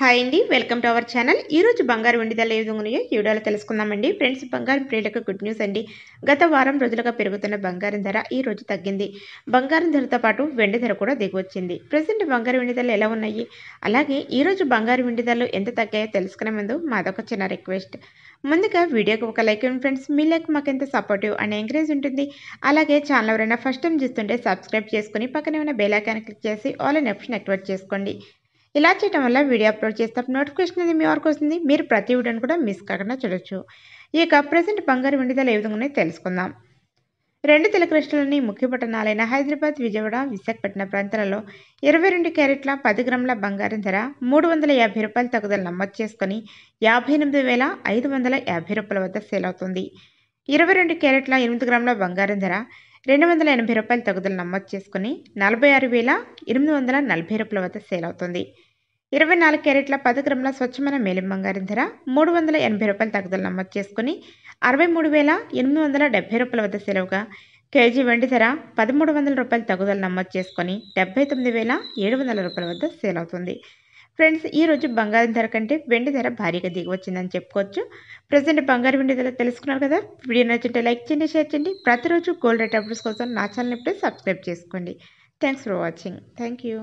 hi అండి welcome to our channel ఈరోజు బంగారు వెండి ధరలు ఏ విధంగా ఉన్నాయో ఈ వీడియోలో తెలుసుకుందామండి ఫ్రెండ్స్ బంగారం ప్రియులకు గుడ్ న్యూస్ అండి గత వారం రోజులుగా పెరుగుతున్న బంగారం ధర ఈ రోజు తగ్గింది బంగారం ధరతో పాటు వెండి ధర కూడా దిగువచ్చింది ప్రజెంట్ బంగారు వెండి ధరలు ఎలా ఉన్నాయి అలాగే ఈరోజు బంగారు వెండి ధరలు ఎంత తగ్గాయో తెలుసుకునే ముందు మాదొక చిన్న రిక్వెస్ట్ ముందుగా వీడియోకి ఒక లైక్ ఇవ్వండి ఫ్రెండ్స్ మీ లైక్ ఎంత సపోర్టివ్ అండ్ ఎంకరేజ్ ఉంటుంది అలాగే ఛానల్ ఎవరైనా ఫస్ట్ టైం చూస్తుంటే సబ్స్క్రైబ్ చేసుకుని పక్కనే ఉన్న బెల్ ఐకాన్ క్లిక్ చేసి ఆల్ అండ్ ఆప్షన్ యాక్టివేట్ చేసుకోండి ఇలా చేయడం వల్ల వీడియో అప్లోడ్ చేస్తే నోటిఫికేషన్ అనేది మీ వరకు వస్తుంది మీరు ప్రతి వీడియోని కూడా మిస్ కాకుండా చూడొచ్చు ఇక ప్రజెంట్ బంగారు వెండి ధరలు ఏ విధంగా తెలుసుకుందాం రెండు తెలుగు రాష్ట్రాల్లోని ముఖ్య పట్టణాలైన హైదరాబాద్ విజయవాడ విశాఖపట్నం ప్రాంతాలలో ఇరవై రెండు క్యారెట్ల పది గ్రాముల బంగారం ధర మూడు వందల యాభై రూపాయల తగుదల నమోదు చేసుకుని యాభై ఎనిమిది వేల ఐదు వందల యాభై రూపాయల వద్ద సేల్ అవుతుంది ఇరవై రెండు క్యారెట్ల ఎనిమిది గ్రాముల బంగారం ధర రెండు వందల ఎనభై రూపాయల తగుదల నమోదు చేసుకుని నలభై ఆరు వేల ఎనిమిది వందల నలభై రూపాయల వద్ద సేల్ అవుతుంది ఇరవై నాలుగు క్యారెట్ల పది గ్రాముల స్వచ్ఛమైన మేలిం బంగారం ధర మూడు వందల ఎనభై రూపాయల తగ్గుదల నమోదు చేసుకుని అరవై మూడు వేల ఎనిమిది వందల డెబ్బై రూపాయల వద్ద సెలవుగా కేజీ వెండి ధర పదమూడు వందల రూపాయల తగ్గుదల నమోదు చేసుకొని డెబ్బై తొమ్మిది వేల ఏడు వందల రూపాయల వద్ద సేల్ అవుతుంది ఫ్రెండ్స్ ఈరోజు బంగారం ధర కంటే వెండి ధర భారీగా దిగి వచ్చిందని చెప్పుకోవచ్చు ప్రజెంట్ బంగారు వెండి ధర తెలుసుకున్నారు కదా వీడియో నచ్చింటే లైక్ చేయండి షేర్ చేయండి ప్రతిరోజు గోల్డ్ రేట్ అప్డేట్స్ కోసం నా ఛానల్ని ఇప్పుడే సబ్స్క్రైబ్ చేసుకోండి thanks for watching thank you